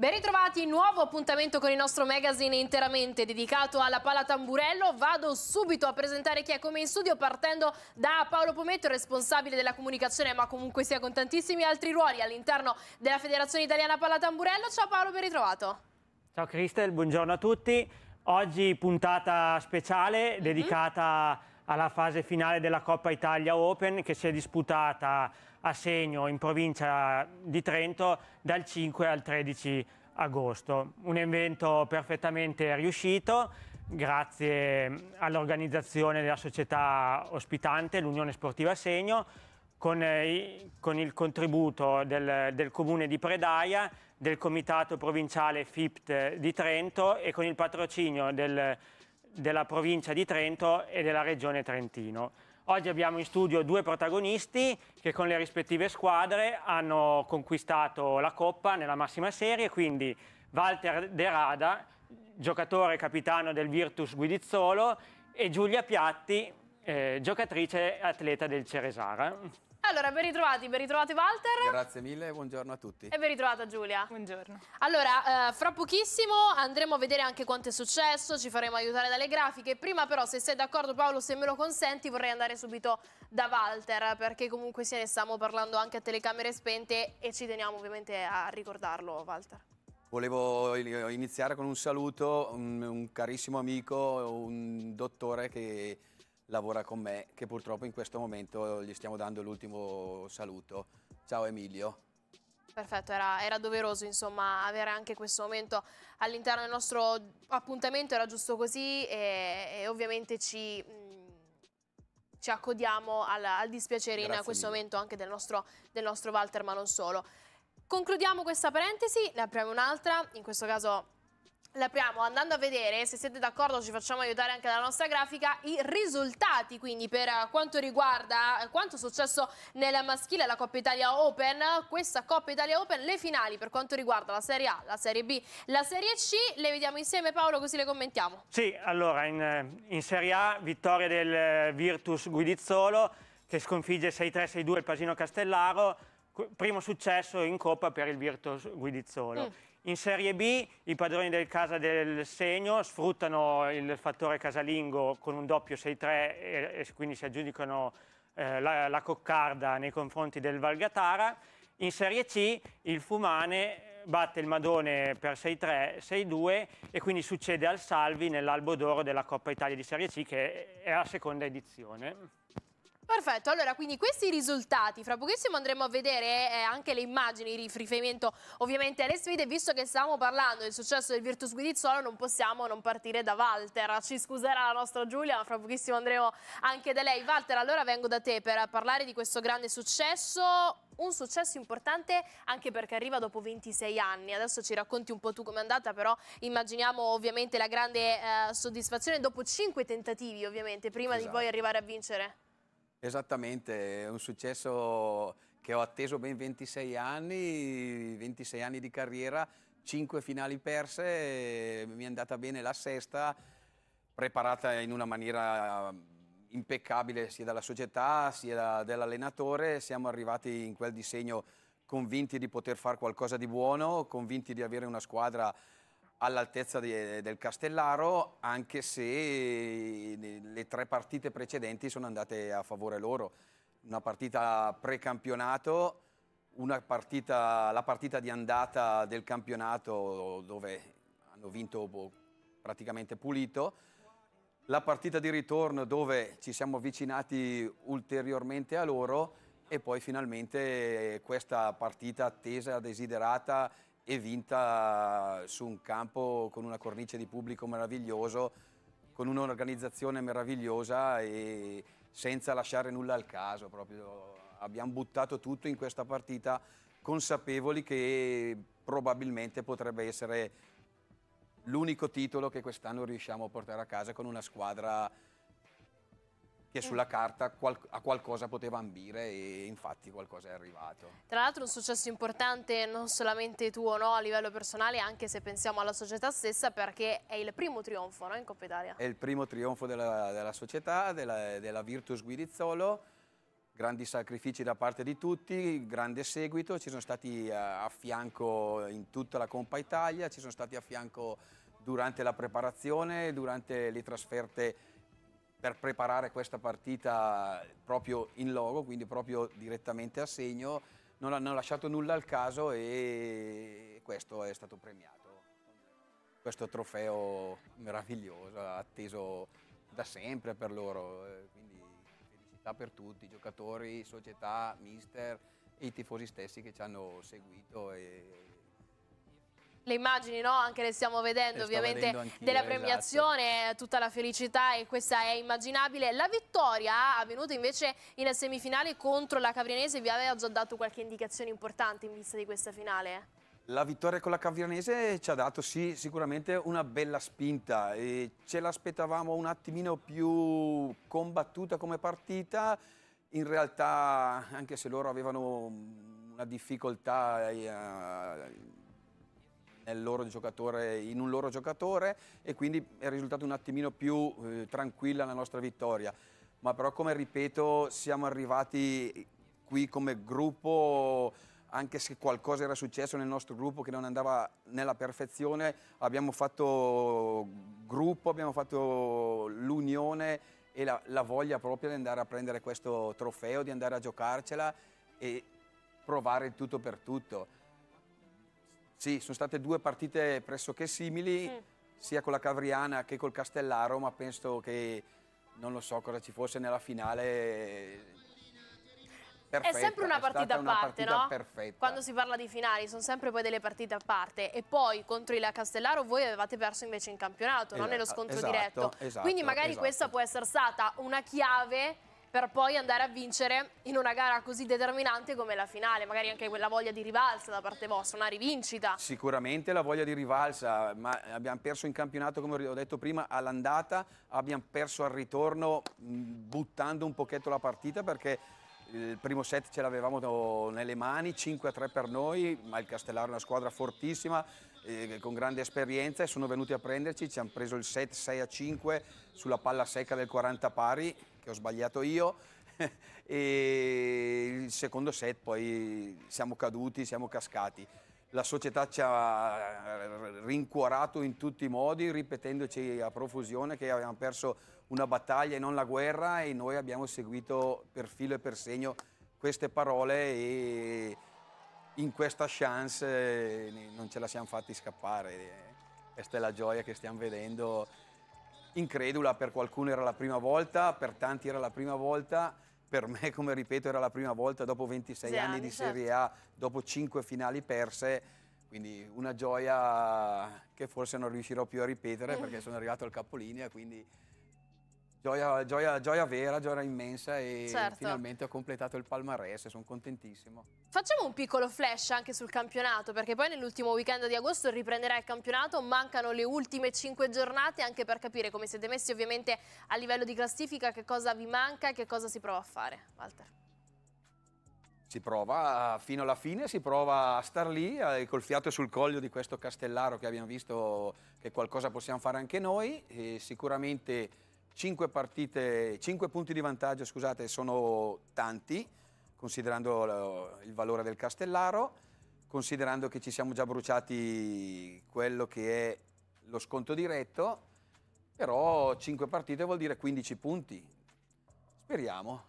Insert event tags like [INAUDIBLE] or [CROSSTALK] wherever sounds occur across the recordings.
Ben ritrovati, nuovo appuntamento con il nostro magazine interamente dedicato alla pala tamburello. Vado subito a presentare chi è come in studio partendo da Paolo Pometto, responsabile della comunicazione, ma comunque sia con tantissimi altri ruoli all'interno della Federazione Italiana Pala Tamburello. Ciao Paolo, ben ritrovato. Ciao Cristel, buongiorno a tutti. Oggi puntata speciale mm -hmm. dedicata alla fase finale della Coppa Italia Open che si è disputata a Segno in provincia di Trento dal 5 al 13 agosto. Un evento perfettamente riuscito grazie all'organizzazione della società ospitante, l'Unione Sportiva Segno, con, eh, con il contributo del, del comune di Predaia, del comitato provinciale FIPT di Trento e con il patrocinio del della provincia di Trento e della regione Trentino. Oggi abbiamo in studio due protagonisti che con le rispettive squadre hanno conquistato la Coppa nella massima serie, quindi Walter De Rada, giocatore e capitano del Virtus Guidizzolo, e Giulia Piatti, eh, giocatrice e atleta del Ceresara. Allora, ben ritrovati, ben ritrovati Walter. Grazie mille buongiorno a tutti. E ben ritrovata Giulia. Buongiorno. Allora, eh, fra pochissimo andremo a vedere anche quanto è successo, ci faremo aiutare dalle grafiche. Prima però, se sei d'accordo Paolo, se me lo consenti, vorrei andare subito da Walter, perché comunque se ne stiamo parlando anche a telecamere spente e ci teniamo ovviamente a ricordarlo, Walter. Volevo iniziare con un saluto, un, un carissimo amico, un dottore che lavora con me, che purtroppo in questo momento gli stiamo dando l'ultimo saluto. Ciao Emilio. Perfetto, era, era, doveroso insomma avere anche questo momento all'interno del nostro appuntamento, era giusto così e, e ovviamente ci, mm, ci, accodiamo al, al dispiacere in questo momento anche del nostro, del nostro Walter ma non solo. Concludiamo questa parentesi, ne apriamo un'altra, in questo caso l'apriamo andando a vedere, se siete d'accordo ci facciamo aiutare anche dalla nostra grafica, i risultati quindi per eh, quanto riguarda eh, quanto è successo nella maschile la Coppa Italia Open, questa Coppa Italia Open, le finali per quanto riguarda la Serie A, la Serie B, la Serie C, le vediamo insieme Paolo così le commentiamo. Sì, allora in, eh, in Serie A vittoria del Virtus Guidizzolo che sconfigge 6-3-6-2 il Pasino Castellaro, primo successo in Coppa per il Virtus Guidizzolo. Mm. In Serie B i padroni del casa del segno sfruttano il fattore casalingo con un doppio 6-3 e, e, quindi si aggiudicano eh, la, la, coccarda nei confronti del Valgatara. In Serie C il Fumane batte il Madone per 6-3, 6-2 e quindi succede al Salvi nell'albo d'oro della Coppa Italia di Serie C che è la seconda edizione. Perfetto, allora quindi questi risultati, fra pochissimo andremo a vedere eh, anche le immagini di riferimento ovviamente alle sfide, visto che stiamo parlando del successo del Virtus Guidizzolo non possiamo non partire da Walter, ci scuserà la nostra Giulia, ma fra pochissimo andremo anche da lei. Walter, allora vengo da te per parlare di questo grande successo, un successo importante anche perché arriva dopo 26 anni. Adesso ci racconti un po' tu com'è andata, però immaginiamo ovviamente la grande eh, soddisfazione dopo 5 tentativi, ovviamente, prima esatto. di poi arrivare a vincere. Esattamente, è un successo che ho atteso ben 26 anni, 26 anni di carriera, 5 finali perse, mi è andata bene la sesta, preparata in una maniera impeccabile sia dalla società sia dall'allenatore, siamo arrivati in quel disegno convinti di poter fare qualcosa di buono, convinti di avere una squadra all'altezza de, del Castellaro, anche se le tre partite precedenti sono andate a favore loro. Una partita pre-campionato, partita, la partita di andata del campionato dove hanno vinto boh, praticamente pulito, la partita di ritorno dove ci siamo avvicinati ulteriormente a loro e poi finalmente questa partita attesa, desiderata e vinta su un campo con una cornice di pubblico meraviglioso, con un'organizzazione meravigliosa e senza lasciare nulla al caso. Proprio. Abbiamo buttato tutto in questa partita consapevoli che probabilmente potrebbe essere l'unico titolo che quest'anno riusciamo a portare a casa con una squadra che eh. sulla carta qual a qualcosa poteva ambire e infatti qualcosa è arrivato. Tra l'altro un successo importante non solamente tuo no, a livello personale, anche se pensiamo alla società stessa, perché è il primo trionfo no, in Coppa Italia. È il primo trionfo della, della società, della, della Virtus Guidizzolo, grandi sacrifici da parte di tutti, grande seguito, ci sono stati a, eh, a fianco in tutta la Coppa Italia, ci sono stati a fianco durante la preparazione, durante le trasferte per preparare questa partita proprio in logo, quindi proprio direttamente a segno, non hanno lasciato nulla al caso e questo è stato premiato. Questo trofeo meraviglioso, atteso da sempre per loro, eh, quindi felicità per tutti, giocatori, società, mister e i tifosi stessi che ci hanno seguito e le immagini, no? Anche le stiamo vedendo le ovviamente vedendo della premiazione, esatto. tutta la felicità e questa è immaginabile. La vittoria avvenuta invece in semifinale contro la Cavrianese vi aveva già dato qualche indicazione importante in vista di questa finale? La vittoria con la Cavianese ci ha dato sì, sicuramente una bella spinta e ce l'aspettavamo un attimino più combattuta come partita, in realtà anche se loro avevano una difficoltà eh, giocatore, in un loro giocatore e quindi è risultato un attimino più eh, tranquilla la nostra vittoria. Ma però come ripeto siamo arrivati qui come gruppo anche se qualcosa era successo nel nostro gruppo che non andava nella perfezione, abbiamo fatto gruppo, abbiamo fatto l'unione e la, la, voglia proprio di andare a prendere questo trofeo, di andare a giocarcela e provare tutto per tutto. Sì, sono state due partite pressoché simili, mm. sia con la Cavriana che col Castellaro, ma penso che non lo so cosa ci fosse nella finale. Perfetta, è sempre una partita a parte, partita no? Perfetta. Quando si parla di finali sono sempre poi delle partite a parte e poi contro il Castellaro voi avevate perso invece in campionato, esatto, no? nello scontro esatto, diretto. Esatto, Quindi magari questa esatto. può essere stata una chiave per poi andare a vincere in una gara così determinante come la finale, magari anche quella voglia di rivalsa da parte vostra, una rivincita. Sicuramente la voglia di rivalsa, ma abbiamo perso in campionato, come ho detto prima, all'andata, abbiamo perso al ritorno mm, buttando un pochetto la partita perché il primo set ce l'avevamo nelle mani, 5-3 per noi, ma il Castellaro è una squadra fortissima, eh, con grande esperienza e sono venuti a prenderci, ci hanno preso il set 6 a 5 sulla palla secca del 40 pari, che ho sbagliato io, [LAUGHS] e il secondo set poi siamo caduti, siamo cascati. La società ci ha rincuorato in tutti i modi, ripetendoci a profusione che avevamo perso una battaglia e non la guerra e noi abbiamo seguito per filo e per segno queste parole e in questa chance eh, non ce la siamo fatti scappare. Eh. Questa è la gioia che stiamo vedendo, incredula, per qualcuno era la prima volta, per tanti era la prima volta, per me, [LAUGHS] come ripeto, era la prima volta dopo 26 anni, anni, di certo. Serie A, dopo 5 finali perse, quindi una gioia che forse non riuscirò più a ripetere [LAUGHS] perché sono arrivato al capolinea, quindi Gioia, gioia, gioia, vera, gioia immensa e certo. finalmente ho completato il palmarès e sono contentissimo. Facciamo un piccolo flash anche sul campionato perché poi nell'ultimo weekend di agosto riprenderà il campionato, mancano le ultime 5 giornate anche per capire come siete messi ovviamente a livello di classifica, che cosa vi manca e che cosa si prova a fare. Walter. Si prova fino alla fine, si prova a star lì eh, col fiato sul collo di questo Castellaro che abbiamo visto che qualcosa possiamo fare anche noi e sicuramente 5 partite, 5 punti di vantaggio, scusate, sono tanti, considerando il valore del Castellaro, considerando che ci siamo già bruciati quello che è lo sconto diretto, però 5 partite vuol dire 15 punti. Speriamo.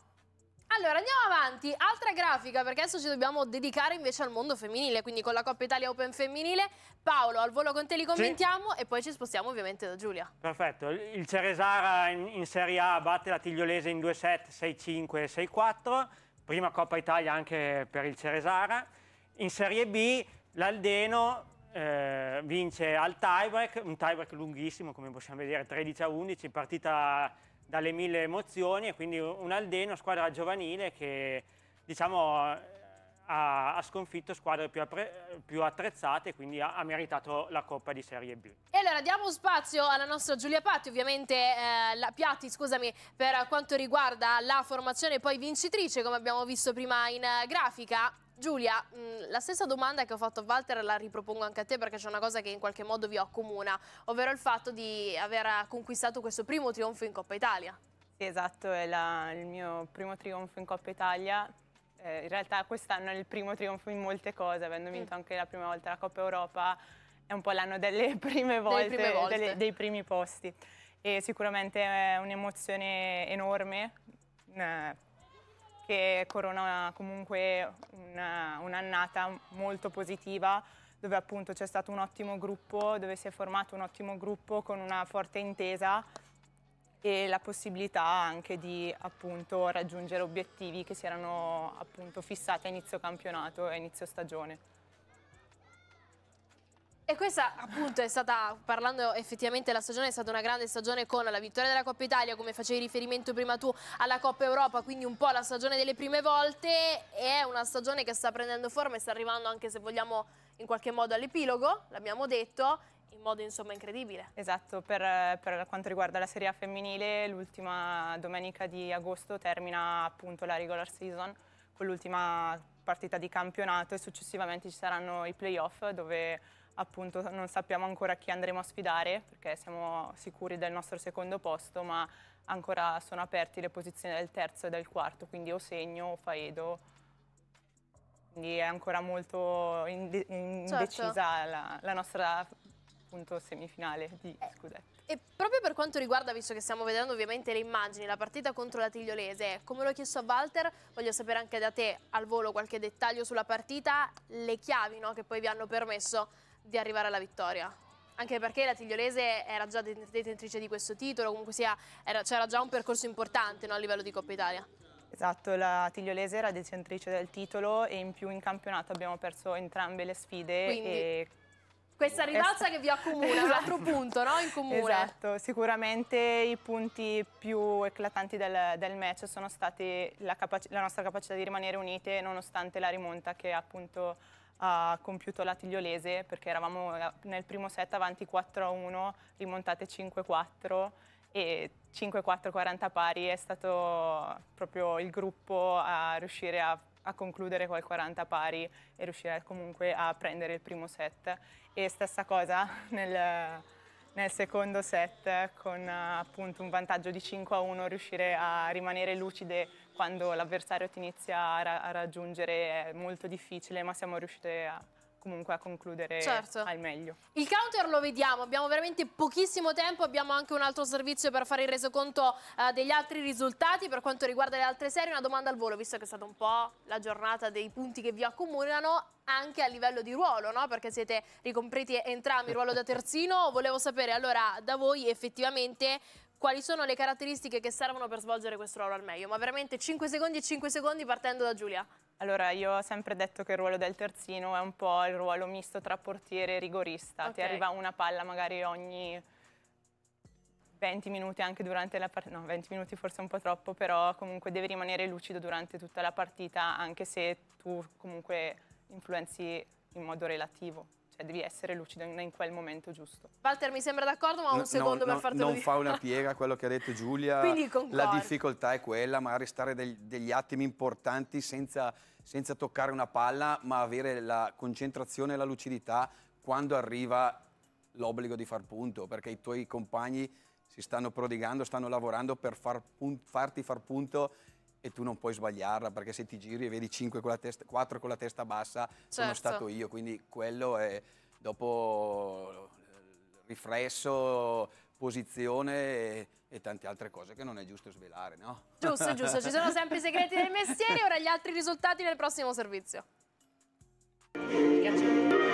Allora andiamo avanti, altra grafica perché adesso ci dobbiamo dedicare invece al mondo femminile, quindi con la Coppa Italia Open femminile. Paolo, al volo con te li commentiamo sì. e poi ci spostiamo ovviamente da Giulia. Perfetto, il Ceresara in, in Serie A batte la Tigliolese in due set 6-5 6-4, prima Coppa Italia anche per il Ceresara. In Serie B l'Aldeno eh, vince al tiebreak, un tiebreak lunghissimo come possiamo vedere 13-11, partita dalle mille emozioni e quindi un Aldeno, squadra giovanile che diciamo, ha, ha, sconfitto squadre più, più attrezzate e quindi ha, ha, meritato la Coppa di Serie B. E allora diamo spazio alla nostra Giulia Patti, ovviamente eh, la Piatti, scusami, per quanto riguarda la formazione poi vincitrice come abbiamo visto prima in eh, grafica. Giulia, mm, la stessa domanda che ho fatto a Walter la ripropongo anche a te perché c'è una cosa che in qualche modo vi accomuna, ovvero il fatto di aver conquistato questo primo trionfo in Coppa Italia. Sì, esatto, è la, il mio primo trionfo in Coppa Italia. Eh, in realtà quest'anno è il primo trionfo in molte cose, avendo mm. vinto mm. anche la prima volta la Coppa Europa, è un po' l'anno delle [LAUGHS] prime volte, delle prime volte. Delle, dei primi posti. E sicuramente è un'emozione enorme. Eh, che corona comunque un'annata molto positiva dove appunto c'è stato un ottimo gruppo, dove si è formato un ottimo gruppo con una forte intesa e la possibilità anche di appunto raggiungere obiettivi che si erano appunto fissati a inizio campionato e a inizio stagione. E questa appunto è stata, parlando effettivamente della stagione, è stata una grande stagione con la vittoria della Coppa Italia, come facevi riferimento prima tu alla Coppa Europa, quindi un po' la stagione delle prime volte, è una stagione che sta prendendo forma e sta arrivando anche se vogliamo in qualche modo all'epilogo, l'abbiamo detto, in modo insomma incredibile. Esatto, per, per quanto riguarda la Serie A femminile, l'ultima domenica di agosto termina appunto la regular season con l'ultima partita di campionato e successivamente ci saranno i playoff dove appunto non sappiamo ancora chi andremo a sfidare perché siamo sicuri del nostro secondo posto, ma ancora sono aperte le posizioni del terzo e del quarto, quindi o segno o faedo. Quindi è ancora molto inde certo. indecisa certo. la, la nostra appunto semifinale di eh, Scudetto. E proprio per quanto riguarda, visto che stiamo vedendo ovviamente le immagini, la partita contro la Tigliolese, come l'ho chiesto a Walter, voglio sapere anche da te al volo qualche dettaglio sulla partita, le chiavi no, che poi vi hanno permesso di arrivare alla vittoria. Anche perché la Tigliolese era già detentrice di questo titolo, comunque c'era già un percorso importante no, a livello di Coppa Italia. Esatto, la Tigliolese era detentrice del titolo e in più in campionato abbiamo perso entrambe le sfide. Quindi questa rivalsa esatto. che vi accomuna, esatto. un altro esatto. punto no? in comune. Esatto, sicuramente i punti più eclatanti del, del match sono stati la, la, nostra capacità di rimanere unite nonostante la rimonta che appunto ha compiuto la Tigliolese perché eravamo nel primo set avanti 4-1, rimontate 5-4 e 5-4-40 pari è stato proprio il gruppo a riuscire a, a, concludere quel 40 pari e riuscire comunque a prendere il primo set. E stessa cosa [LAUGHS] nel, nel secondo set con appunto un vantaggio di 5-1 riuscire a rimanere lucide quando l'avversario ti inizia a, ra a, raggiungere è molto difficile, ma siamo riuscite a, comunque a concludere certo. al meglio. Il counter lo vediamo, abbiamo veramente pochissimo tempo, abbiamo anche un altro servizio per fare il resoconto eh, degli altri risultati. Per quanto riguarda le altre serie, una domanda al volo, visto che è stata un po' la giornata dei punti che vi accomunano, anche a livello di ruolo, no? perché siete ricompresi entrambi il ruolo da terzino. Volevo sapere allora da voi effettivamente quali sono le caratteristiche che servono per svolgere questo ruolo al meglio, ma veramente 5 secondi e 5 secondi partendo da Giulia. Allora, io ho sempre detto che il ruolo del terzino è un po' il ruolo misto tra portiere e rigorista. Okay. Ti arriva una palla magari ogni 20 minuti anche durante la partita, no 20 minuti forse è un po' troppo, però comunque devi rimanere lucido durante tutta la partita anche se tu comunque influenzi in modo relativo. Cioè, devi essere lucido in, quel momento giusto. Walter, mi sembra d'accordo, ma un no, secondo no, per fartelo Non fa una piega quello che ha detto Giulia. Quindi concordo. La difficoltà è quella, magari stare del, degli attimi importanti senza, senza toccare una palla, ma avere la concentrazione e la lucidità quando arriva l'obbligo di far punto, perché i tuoi compagni si stanno prodigando, stanno lavorando per far punto, farti far punto e tu non puoi sbagliarla perché se ti giri e vedi 5 con la testa, 4 con la testa bassa certo. sono stato io, quindi quello è dopo eh, riflesso, posizione e, e, tante altre cose che non è giusto svelare, no? Giusto, giusto, ci sono sempre i segreti del mestiere, ora gli altri risultati nel prossimo servizio. Grazie.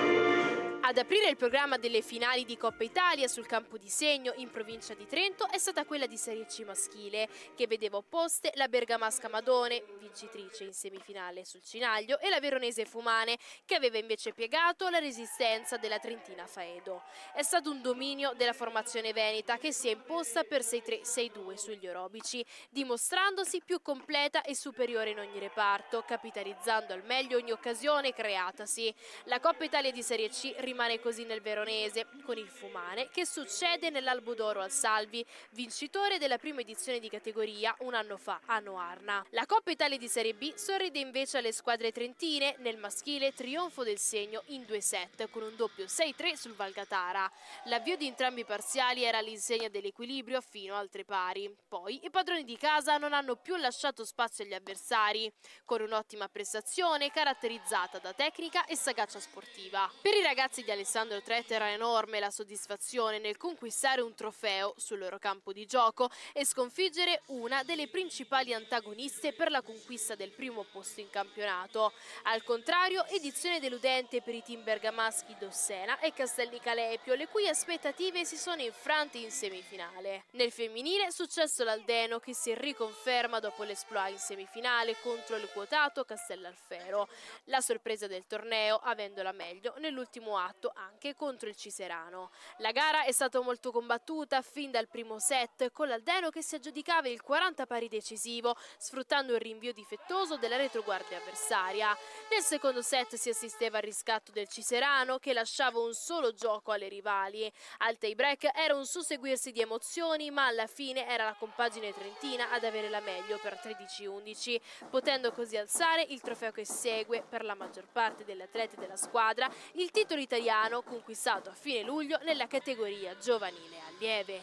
Ad aprire il programma delle finali di Coppa Italia sul campo di segno in provincia di Trento è stata quella di Serie C maschile, che vedeva opposte la bergamasca Madone, vincitrice in semifinale sul Cinaglio, e la veronese Fumane, che aveva invece piegato la resistenza della trentina Faedo. È stato un dominio della formazione veneta che si è imposta per 6-3, 6-2 sugli orobici, dimostrandosi più completa e superiore in ogni reparto, capitalizzando al meglio ogni occasione creatasi. La Coppa Italia di Serie C rimane Rimane così nel veronese con il Fumane che succede d'Oro al Salvi, vincitore della prima edizione di categoria un anno fa a Noarna. La Coppa Italia di Serie B sorride invece alle squadre trentine nel maschile trionfo del segno in due set con un doppio 6-3 sul Valgatara. L'avvio di entrambi i parziali era all'insegna dell'equilibrio fino al tre pari. Poi i padroni di casa non hanno più lasciato spazio agli avversari con un'ottima prestazione caratterizzata da tecnica e sagacia sportiva. Per i ragazzi di di Alessandro Tretta era enorme la soddisfazione nel conquistare un trofeo sul loro campo di gioco e sconfiggere una delle principali antagoniste per la conquista del primo posto in campionato. Al contrario, edizione deludente per i team bergamaschi Dossena e Castelli Calepio, le cui aspettative si sono infrante in semifinale. Nel femminile successo l'Aldeno che si riconferma dopo l'esploit in semifinale contro il quotato Castellalfero. La sorpresa del torneo, avendola meglio nell'ultimo atto fatto anche contro il Ciserano. La gara è stata molto combattuta fin dal primo set con l'Aldeno che si aggiudicava il 40 pari decisivo sfruttando il rinvio difettoso della retroguardia avversaria. Nel secondo set si assisteva al riscatto del Ciserano che lasciava un solo gioco alle rivali. Al tie break era un susseguirsi di emozioni ma alla fine era la compagine trentina ad avere la meglio per 13-11 potendo così alzare il trofeo che segue per la maggior parte degli atleti della squadra il titolo italiano italiano conquistato a fine luglio nella categoria giovanile allieve.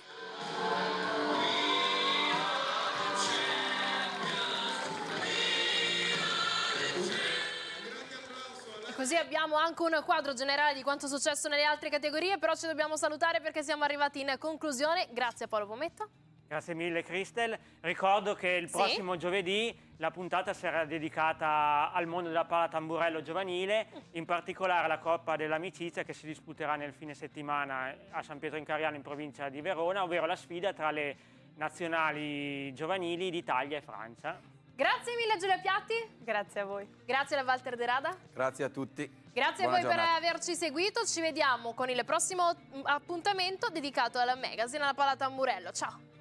Così abbiamo anche un quadro generale di quanto è successo nelle altre categorie, però ci dobbiamo salutare perché siamo arrivati in conclusione. Grazie a Paolo Pometto. Grazie mille Cristel. Ricordo che il prossimo sì? giovedì la puntata sarà dedicata al mondo della palla tamburello giovanile, in particolare alla Coppa dell'Amicizia che si disputerà nel fine settimana a San Pietro in Cariano in provincia di Verona, ovvero la sfida tra le nazionali giovanili d'Italia e Francia. Grazie mille Giulia Piatti. Grazie a voi. Grazie a Walter Rada. Grazie a tutti. Grazie Buona a voi giornata. per averci seguito, ci vediamo con il prossimo mm, appuntamento dedicato alla magazine alla palla tamburello. Ciao!